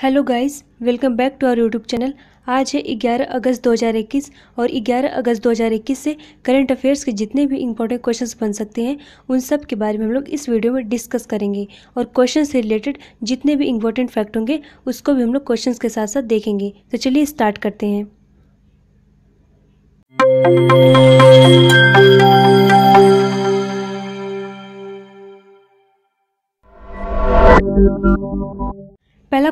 hello guys welcome back to our YouTube channel आज है 11 अगस्त 2021 और 11 अगस्त 2021 से करंट अफेयर्स के जितने भी इंपॉर्टेंट क्वेश्चंस बन सकते हैं उन सब के बारे में हम लोग इस वीडियो में डिस्कस करेंगे और क्वेश्चन से रिलेटेड जितने भी इंपॉर्टेंट फैक्ट होंगे उसको भी हम लोग क्वेश्चन के साथ साथ देखेंगे तो चलिए स्टार्ट करते हैं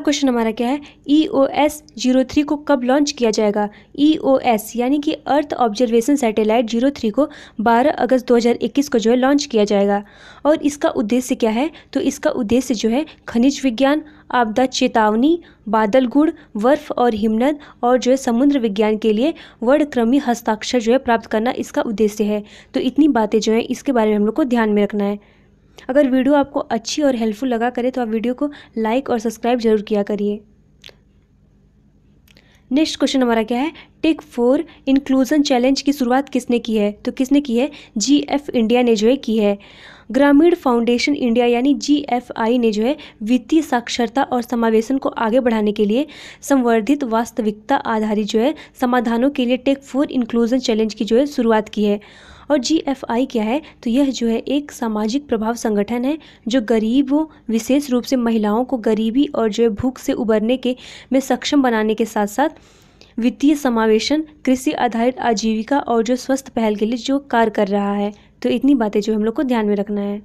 क्वेश्चन हमारा क्या है E O S zero three को कब लॉन्च किया जाएगा ई ओ एस यानी कि earth observation satellite zero three को 12 अगस्त 2021 को जो है लॉन्च किया जाएगा और इसका उद्देश्य क्या है तो इसका उद्देश्य जो है खनिज विज्ञान आपदा चेतावनी बादल गुड़ बर्फ और हिमनद और जो है समुद्र विज्ञान के लिए वर्णक्रमी हस्ताक्षर जो है प्राप्त करना इसका उद्देश्य है तो इतनी बातें जो है इसके बारे में हम लोग को ध्यान में रखना है अगर वीडियो आपको अच्छी और हेल्पफुल लगा करे तो आप वीडियो को लाइक और सब्सक्राइब जरूर किया करिए नेक्स्ट क्वेश्चन हमारा क्या है टेक फोर इंक्लूजन चैलेंज की शुरुआत किसने की है तो किसने की है जी एफ इंडिया ने जो है की है ग्रामीण फाउंडेशन इंडिया यानी जी एफ आई ने जो है वित्तीय साक्षरता और समावेशन को आगे बढ़ाने के लिए संवर्धित वास्तविकता आधारित जो है समाधानों के लिए टेक फोर इंक्लूजन चैलेंज की जो है शुरुआत की है और जी क्या है तो यह जो है एक सामाजिक प्रभाव संगठन है जो गरीबों विशेष रूप से महिलाओं को गरीबी और जो है भूख से उबरने के में सक्षम बनाने के साथ साथ वित्तीय समावेशन कृषि आधारित आजीविका और जो स्वस्थ पहल के लिए जो कार्य कर रहा है तो इतनी बातें जो हम लोग को ध्यान में रखना है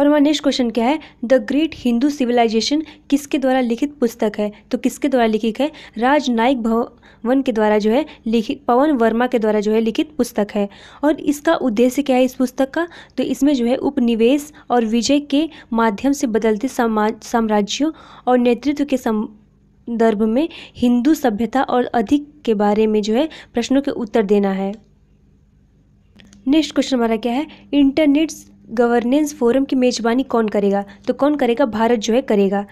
और हमारा नेक्स्ट क्वेश्चन क्या है द ग्रेट हिंदू सिविलाइजेशन किसके द्वारा लिखित पुस्तक है तो किसके द्वारा लिखित है राजनायक भवन के द्वारा जो है लिखित पवन वर्मा के द्वारा जो है लिखित पुस्तक है और इसका उद्देश्य क्या है इस पुस्तक का तो इसमें जो है उपनिवेश और विजय के माध्यम से बदलते साम्राज्यों और नेतृत्व के सम संदर्भ में हिंदू सभ्यता और अधिक के बारे में जो है प्रश्नों के उत्तर देना है नेक्स्ट क्वेश्चन हमारा क्या है इंटरनेट गवर्नेंस फोरम की मेज़बानी कौन करेगा तो कौन करेगा भारत जो है करेगा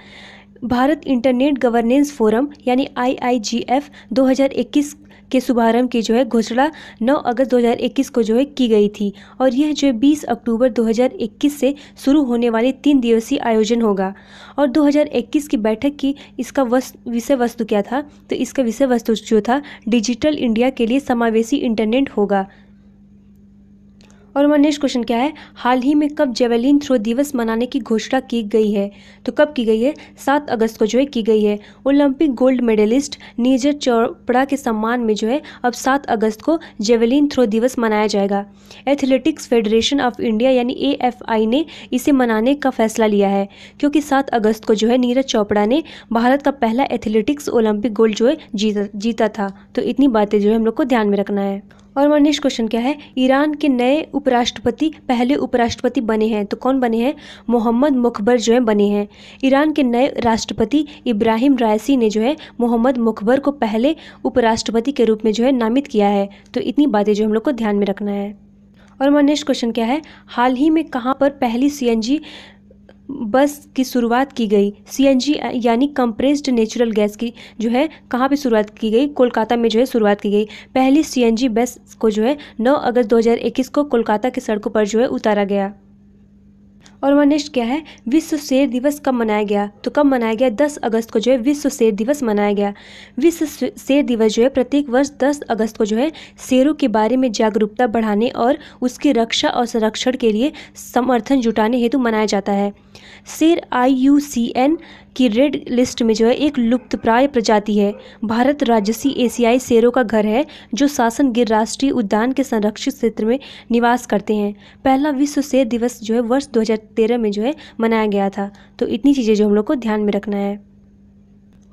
भारत इंटरनेट गवर्नेंस फोरम यानी आईआईजीएफ 2021 के शुभारंभ की जो है घोषणा 9 अगस्त 2021 को जो है की गई थी और यह जो है 20 अक्टूबर 2021 से शुरू होने वाले तीन दिवसीय आयोजन होगा और 2021 की बैठक की इसका विषय वस्तु क्या था तो इसका विषय वस्तु जो था डिजिटल इंडिया के लिए समावेशी इंटरनेट होगा और हमारा नेक्स्ट क्वेश्चन क्या है हाल ही में कब जेवेलिन थ्रो दिवस मनाने की घोषणा की गई है तो कब की गई है सात अगस्त को जो है की गई है ओलंपिक गोल्ड मेडलिस्ट नीजर चोपड़ा के सम्मान में जो है अब सात अगस्त को जेवेलिन थ्रो दिवस मनाया जाएगा एथलेटिक्स फेडरेशन ऑफ इंडिया यानी ए ने इसे मनाने का फैसला लिया है क्योंकि सात अगस्त को जो है नीरज चोपड़ा ने भारत का पहला एथलेटिक्स ओलंपिक गोल्ड जो है जीता जीता था तो इतनी बातें जो है हम लोग को ध्यान में रखना है और हमारा नेक्स्ट क्वेश्चन क्या है ईरान के नए उपराष्ट्रपति पहले उपराष्ट्रपति बने हैं तो कौन बने हैं मोहम्मद मुखबर जो है बने हैं ईरान के नए राष्ट्रपति इब्राहिम रायसी ने जो है मोहम्मद मुखबर को पहले उपराष्ट्रपति के रूप में जो है नामित किया है तो इतनी बातें जो हम लोग को ध्यान में रखना है और हमारा नेक्स्ट क्वेश्चन क्या है हाल ही में कहाँ पर पहली सी बस की शुरुआत की गई सी यानी कंप्रेस्ड नेचुरल गैस की जो है कहाँ पे शुरुआत की गई कोलकाता में जो है शुरुआत की गई पहली सी बस को जो है 9 अगस्त 2021 को कोलकाता की सड़कों पर जो है उतारा गया और वह नेक्स्ट क्या है विश्व शेर दिवस कब मनाया गया तो कब मनाया गया 10 अगस्त को जो है विश्व शेर दिवस मनाया गया विश्व शेर दिवस जो है प्रत्येक वर्ष 10 अगस्त को जो है शेरों के बारे में जागरूकता बढ़ाने और उसकी रक्षा और संरक्षण के लिए समर्थन जुटाने हेतु मनाया जाता है शेर आई की रेड लिस्ट में जो है एक लुप्तप्राय प्रजाति है भारत राजसी एशियाई शेरों का घर है जो शासन गिर राष्ट्रीय उद्यान के संरक्षित क्षेत्र में निवास करते हैं पहला विश्व शेर दिवस जो है वर्ष 2013 में जो है मनाया गया था तो इतनी चीज़ें जो हम लोग को ध्यान में रखना है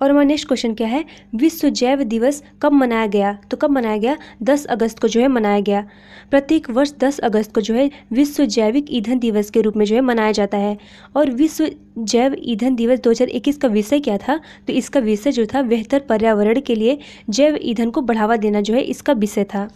और हमारा नेक्स्ट क्वेश्चन क्या है विश्व जैव दिवस कब मनाया गया तो कब मनाया गया 10 अगस्त को जो है मनाया गया प्रत्येक वर्ष 10 अगस्त को जो है विश्व जैविक ईंधन दिवस के रूप में जो है मनाया जाता है और विश्व जैव ईंधन दिवस 2021 का विषय क्या था तो इसका विषय जो था बेहतर पर्यावरण के लिए जैव ईंधन को बढ़ावा देना जो है इसका विषय था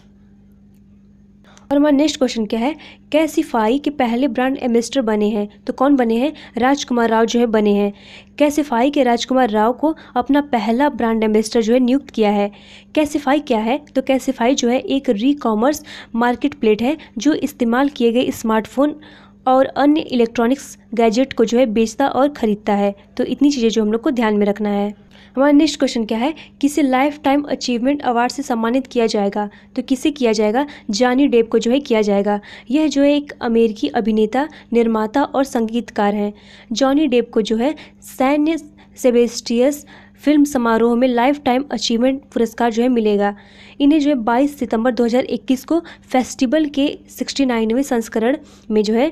और हमारा नेक्स्ट क्वेश्चन क्या है कैसीफाई के पहले ब्रांड एम्बेसडर बने हैं तो कौन बने हैं राजकुमार राव जो है बने हैं कैसीफाई के राजकुमार राव को अपना पहला ब्रांड एम्बेसडर जो है नियुक्त किया है कैसीफाई क्या है तो कैसीफाई जो है एक री कॉमर्स मार्केट प्लेट है जो इस्तेमाल किए गए स्मार्टफोन और अन्य इलेक्ट्रॉनिक्स गैजेट को जो है बेचता और ख़रीदता है तो इतनी चीज़ें जो हम लोग को ध्यान में रखना है हमारा नेक्स्ट क्वेश्चन क्या है किसे लाइफ टाइम अचीवमेंट अवार्ड से सम्मानित किया जाएगा तो किसे किया जाएगा जानी डेब को जो है किया जाएगा यह जो है एक अमेरिकी अभिनेता निर्माता और संगीतकार हैं जॉनी डेब को जो है सैन्य सेबेस्टियस फिल्म समारोह में लाइफ टाइम अचीवमेंट पुरस्कार जो है मिलेगा इन्हें जो है 22 सितंबर 2021 को फेस्टिवल के 69वें संस्करण में जो है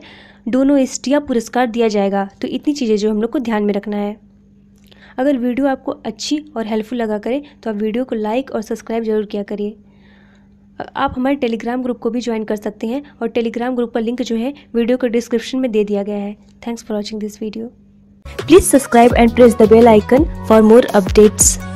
दोनों स्टिया पुरस्कार दिया जाएगा तो इतनी चीज़ें जो हम लोग को ध्यान में रखना है अगर वीडियो आपको अच्छी और हेल्पफुल लगा करे तो आप वीडियो को लाइक और सब्सक्राइब जरूर किया करिए आप हमारे टेलीग्राम ग्रुप को भी ज्वाइन कर सकते हैं और टेलीग्राम ग्रुप का लिंक जो है वीडियो के डिस्क्रिप्शन में दे दिया गया है thanks for watching this video please subscribe and press the bell icon for more updates